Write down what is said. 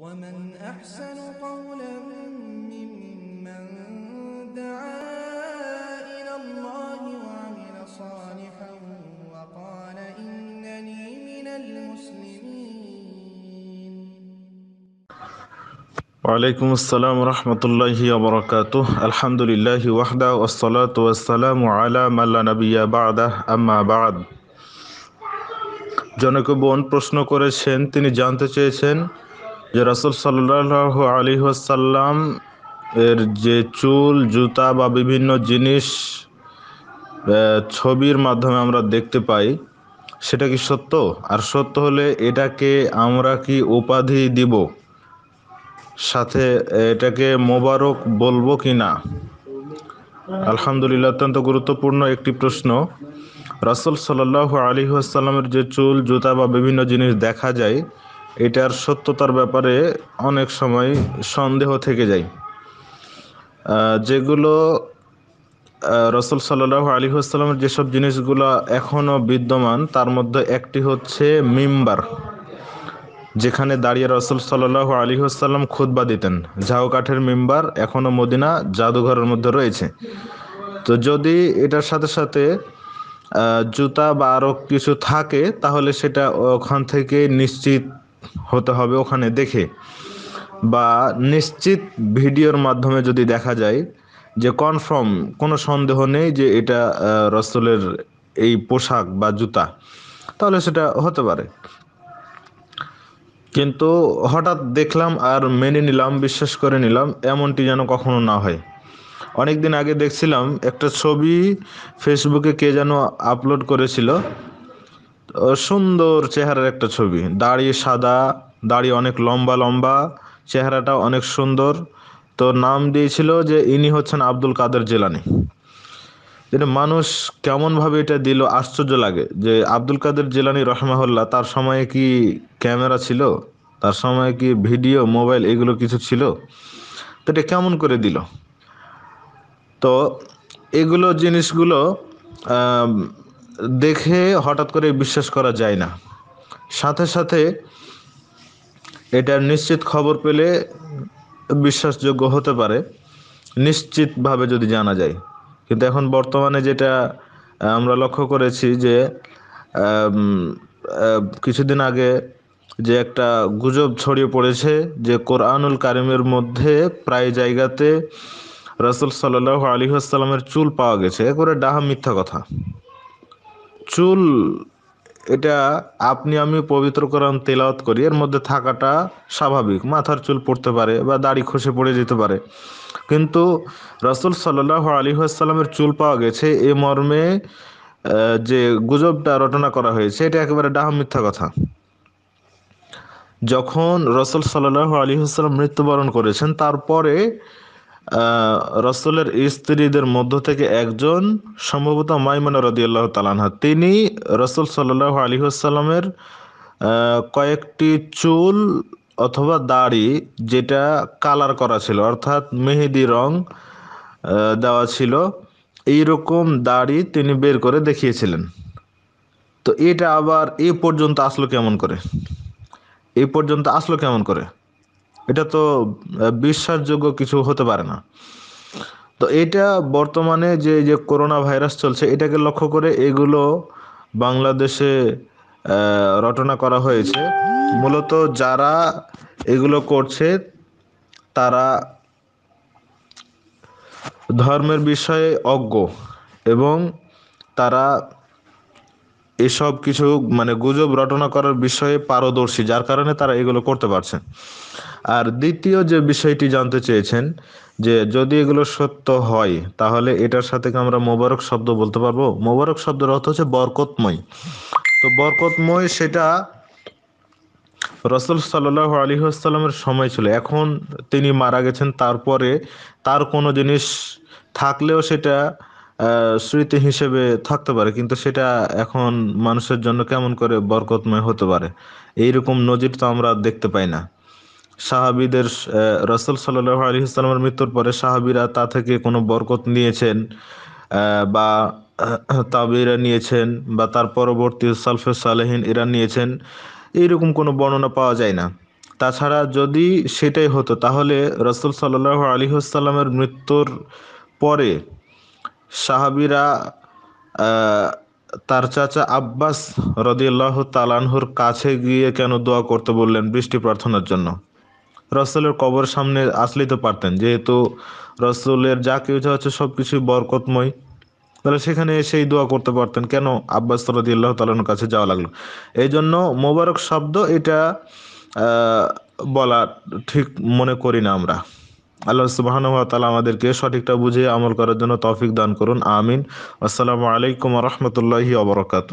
ومن أحسن قولا ممن دعا إلى الله وعمل صالحا وقال إنني من المسلمين وعليكم السلام ورحمة الله وبركاته الحمد لله وحده والصلاة والسلام على من لا نبي بعده أما بعد জনক বোন প্রশ্ন করেছেন তিনি জানতে চেয়েছেন যে রাসুল সাল্লাহ আলী আসাল্লাম এর যে চুল জুতা বা বিভিন্ন জিনিস ছবির মাধ্যমে আমরা দেখতে পাই সেটা কি সত্য আর সত্য হলে এটাকে আমরা কি উপাধি দিব সাথে এটাকে মোবারক বলবো কি না আলহামদুলিল্লাহ অত্যন্ত গুরুত্বপূর্ণ একটি প্রশ্ন রাসুল সাল্লাহ আলী আসসালামের যে চুল জুতা বা বিভিন্ন জিনিস দেখা যায় এটার সত্যতার ব্যাপারে অনেক সময় সন্দেহ থেকে যায় যেগুলো রসুল সাল্লাহ আলী আসসালামের যেসব জিনিসগুলো এখনও বিদ্যমান তার মধ্যে একটি হচ্ছে মিম্বার যেখানে দাঁড়িয়ে রসুল সাল্লাহ আলী আসসালাম খুদ্া দিতেন ঝাউ কাঠের মিম্বার এখনও মদিনা জাদুঘরের মধ্যে রয়েছে তো যদি এটার সাথে সাথে জুতা বা আরও কিছু থাকে তাহলে সেটা ওখান থেকে নিশ্চিত হতে হবে ওখানে দেখে বা নিশ্চিত ভিডিওর মাধ্যমে যদি দেখা যায় যে কনফার্ম কোনো সন্দেহ নেই যে এটা রসলের এই পোশাক বা জুতা তাহলে সেটা হতে পারে কিন্তু হঠাৎ দেখলাম আর মেনে নিলাম বিশ্বাস করে নিলাম এমনটি যেন কখনো না হয় অনেকদিন আগে দেখছিলাম একটা ছবি ফেসবুকে কে যেন আপলোড করেছিল সুন্দর চেহারার একটা ছবি দাড়ি সাদা দাড়ি অনেক লম্বা লম্বা চেহারাটা অনেক সুন্দর তো নাম দিয়েছিল যে ইনি হচ্ছেন আব্দুল কাদের জেলানি এটা মানুষ কেমনভাবে এটা দিল আশ্চর্য লাগে যে আব্দুল কাদের জেলানি রহমাহল্লা তার সময়ে কি ক্যামেরা ছিল তার সময়ে কি ভিডিও মোবাইল এগুলো কিছু ছিল তো এটা কেমন করে দিল তো এগুলো জিনিসগুলো দেখে হঠাৎ করে বিশ্বাস করা যায় না সাথে সাথে এটা নিশ্চিত খবর পেলে বিশ্বাসযোগ্য হতে পারে নিশ্চিতভাবে যদি জানা যায় কিন্তু এখন বর্তমানে যেটা আমরা লক্ষ্য করেছি যে কিছুদিন আগে যে একটা গুজব ছড়িয়ে পড়েছে যে কোরআনুল কারিমের মধ্যে প্রায় জায়গাতে রাসুল সাল্লাহ আলী আসসালামের চুল পাওয়া গেছে একবারে ডাহা মিথ্যা কথা চুল এটা আপনি আমি পবিত্র করান তেলাওত করি এর মধ্যে থাকাটা স্বাভাবিক মাথার চুল পড়তে পারে বা দাড়ি খসে পড়ে যেতে পারে কিন্তু রসুল সাল্লাহ আলী আসসালামের চুল পাওয়া গেছে এ মর্মে যে গুজবটা রটনা করা হয়েছে এটা একেবারে ডাহা মিথ্যা কথা যখন রসুল সাল্লাহ আলী আসসালাম মৃত্যুবরণ করেছেন তারপরে রসুলের স্ত্রীদের মধ্য থেকে একজন সম্ভবত মাইমানা রদিয়াল্লাহ তালানহা তিনি রসুল সাল আলী আসসালামের কয়েকটি চুল অথবা দাড়ি যেটা কালার করা ছিল অর্থাৎ মেহেদি রং দেওয়া ছিল এইরকম দাড়ি তিনি বের করে দেখিয়েছিলেন তো এটা আবার এ পর্যন্ত আসলো কেমন করে এই পর্যন্ত আসলো কেমন করে এটা তো বিশ্বাসযোগ্য কিছু হতে পারে না তো এটা বর্তমানে যে যে করোনা ভাইরাস চলছে এটাকে লক্ষ্য করে এগুলো বাংলাদেশে রটনা করা হয়েছে মূলত যারা এগুলো করছে তারা ধর্মের বিষয়ে অজ্ঞ এবং তারা এসব কিছু মানে গুজব রটনা করার বিষয়ে পারদর্শী যার কারণে তারা এগুলো করতে পারছেন আর দ্বিতীয় যে বিষয়টি জানতে চেয়েছেন যে যদি এগুলো সত্য হয় তাহলে এটার সাথে আমরা মোবারক শব্দ বলতে পারবো মোবারক শব্দের অর্থ হচ্ছে বরকতময় তো বরকতময় সেটা রসুল সাল্লাহ আলী আসসালামের সময় ছিল এখন তিনি মারা গেছেন তারপরে তার কোনো জিনিস থাকলেও সেটা স্মৃতি হিসেবে থাকতে পারে কিন্তু সেটা এখন মানুষের জন্য কেমন করে বরকতময় হতে পারে এইরকম নজির তো আমরা দেখতে পাই না সাহাবিদের রসুল সাল্লাহ আলী ইসলামের মৃত্যুর পরে সাহাবিরা তা থেকে কোনো বরকত নিয়েছেন বা তাবিরা নিয়েছেন বা তার পরবর্তী সালফে সালেহীন এরা নিয়েছেন এইরকম কোনো বর্ণনা পাওয়া যায় না তাছাড়া যদি সেটাই হতো তাহলে রসুল সাল্লাহ আলী সাল্লামের মৃত্যুর পরে সাহাবিরা তার চাচা আব্বাস রদিয়াল্লাহ তালানহুর কাছে গিয়ে কেন দোয়া করতে বললেন বৃষ্টি প্রার্থনার জন্য রসুলের কবর সামনে আসলেই তো পারতেন যেহেতু রসুলের যা কিছু আছে সব কিছুই বরকতময় তাহলে সেখানে এসেই দোয়া করতে পারতেন কেন আব্বাস রদিয়াল্লাহ তালানোর কাছে যাওয়া লাগলো এই জন্য মোবারক শব্দ এটা বলা ঠিক মনে করি না আমরা আল্লাহ সুবাহান তালা আমাদেরকে সঠিকটা বুঝে আমল করার জন্য তৌফিক দান করুন আমিন আসসালামু আলাইকুম রহমতুল্লাহি অবরকাত